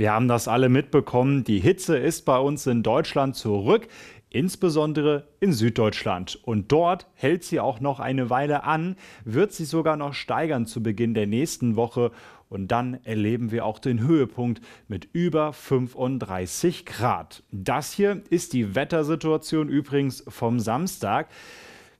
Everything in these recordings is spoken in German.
Wir haben das alle mitbekommen. Die Hitze ist bei uns in Deutschland zurück, insbesondere in Süddeutschland. Und dort hält sie auch noch eine Weile an, wird sich sogar noch steigern zu Beginn der nächsten Woche. Und dann erleben wir auch den Höhepunkt mit über 35 Grad. Das hier ist die Wettersituation übrigens vom Samstag.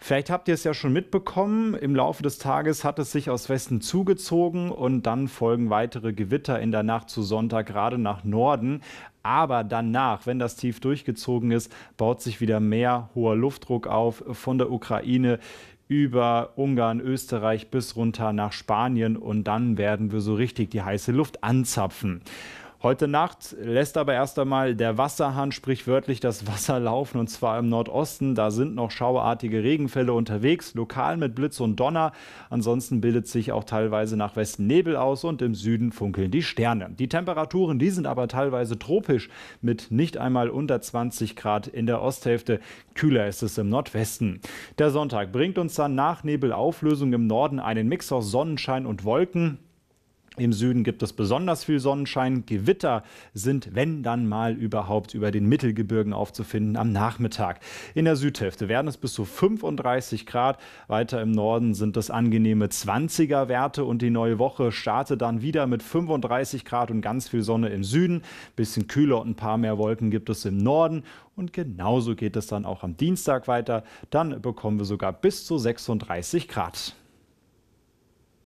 Vielleicht habt ihr es ja schon mitbekommen. Im Laufe des Tages hat es sich aus Westen zugezogen und dann folgen weitere Gewitter in der Nacht zu Sonntag, gerade nach Norden. Aber danach, wenn das Tief durchgezogen ist, baut sich wieder mehr hoher Luftdruck auf von der Ukraine über Ungarn, Österreich bis runter nach Spanien und dann werden wir so richtig die heiße Luft anzapfen. Heute Nacht lässt aber erst einmal der Wasserhahn sprichwörtlich das Wasser laufen und zwar im Nordosten. Da sind noch schauerartige Regenfälle unterwegs, lokal mit Blitz und Donner. Ansonsten bildet sich auch teilweise nach Westen Nebel aus und im Süden funkeln die Sterne. Die Temperaturen, die sind aber teilweise tropisch mit nicht einmal unter 20 Grad in der Osthälfte. Kühler ist es im Nordwesten. Der Sonntag bringt uns dann nach Nebelauflösung im Norden einen Mix aus Sonnenschein und Wolken. Im Süden gibt es besonders viel Sonnenschein. Gewitter sind, wenn dann mal überhaupt, über den Mittelgebirgen aufzufinden am Nachmittag. In der Südhälfte werden es bis zu 35 Grad. Weiter im Norden sind es angenehme 20er Werte und die neue Woche startet dann wieder mit 35 Grad und ganz viel Sonne im Süden. Bisschen kühler und ein paar mehr Wolken gibt es im Norden. Und genauso geht es dann auch am Dienstag weiter. Dann bekommen wir sogar bis zu 36 Grad.